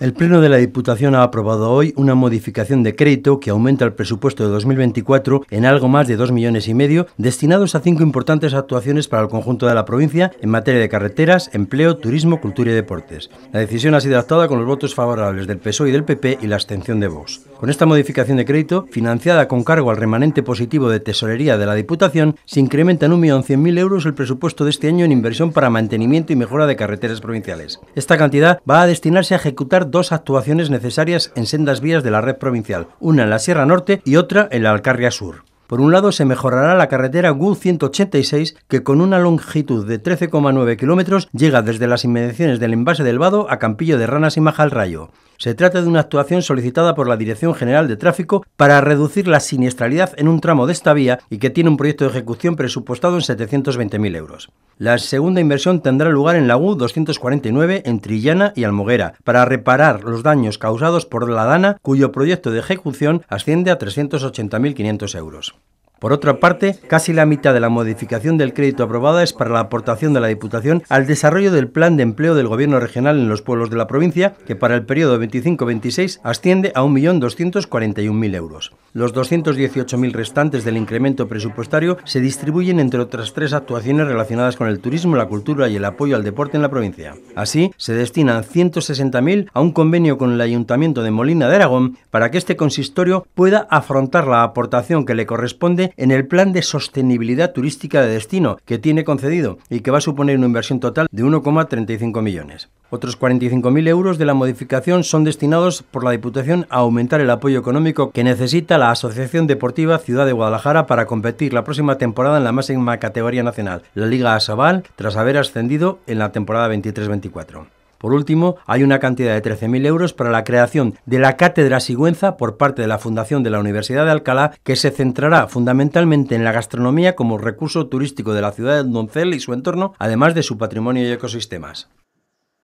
El Pleno de la Diputación ha aprobado hoy una modificación de crédito que aumenta el presupuesto de 2024 en algo más de 2 millones y medio, destinados a cinco importantes actuaciones para el conjunto de la provincia en materia de carreteras, empleo, turismo, cultura y deportes. La decisión ha sido adoptada con los votos favorables del PSOE y del PP y la abstención de Vox. Con esta modificación de crédito, financiada con cargo al remanente positivo de tesorería de la Diputación, se incrementa en 1.100.000 euros el presupuesto de este año en inversión para mantenimiento y mejora de carreteras provinciales. Esta cantidad va a destinarse a ejecutar dos actuaciones necesarias en sendas vías de la red provincial, una en la Sierra Norte y otra en la Alcarria Sur. Por un lado, se mejorará la carretera GU 186, que con una longitud de 13,9 kilómetros llega desde las inmediaciones del envase del Vado a Campillo de Ranas y Majalrayo. Se trata de una actuación solicitada por la Dirección General de Tráfico para reducir la siniestralidad en un tramo de esta vía y que tiene un proyecto de ejecución presupuestado en 720.000 euros. La segunda inversión tendrá lugar en la U-249 en Trillana y Almoguera para reparar los daños causados por la dana cuyo proyecto de ejecución asciende a 380.500 euros. Por otra parte, casi la mitad de la modificación del crédito aprobada es para la aportación de la Diputación al desarrollo del plan de empleo del Gobierno regional en los pueblos de la provincia, que para el periodo 25-26 asciende a 1.241.000 euros. Los 218.000 restantes del incremento presupuestario se distribuyen entre otras tres actuaciones relacionadas con el turismo, la cultura y el apoyo al deporte en la provincia. Así, se destinan 160.000 a un convenio con el Ayuntamiento de Molina de Aragón para que este consistorio pueda afrontar la aportación que le corresponde en el plan de sostenibilidad turística de destino que tiene concedido y que va a suponer una inversión total de 1,35 millones. Otros 45.000 euros de la modificación son destinados por la Diputación a aumentar el apoyo económico que necesita la Asociación Deportiva Ciudad de Guadalajara para competir la próxima temporada en la máxima categoría nacional, la Liga Asabal, tras haber ascendido en la temporada 23-24. Por último, hay una cantidad de 13.000 euros para la creación de la Cátedra Sigüenza por parte de la Fundación de la Universidad de Alcalá, que se centrará fundamentalmente en la gastronomía como recurso turístico de la ciudad de Doncel y su entorno, además de su patrimonio y ecosistemas.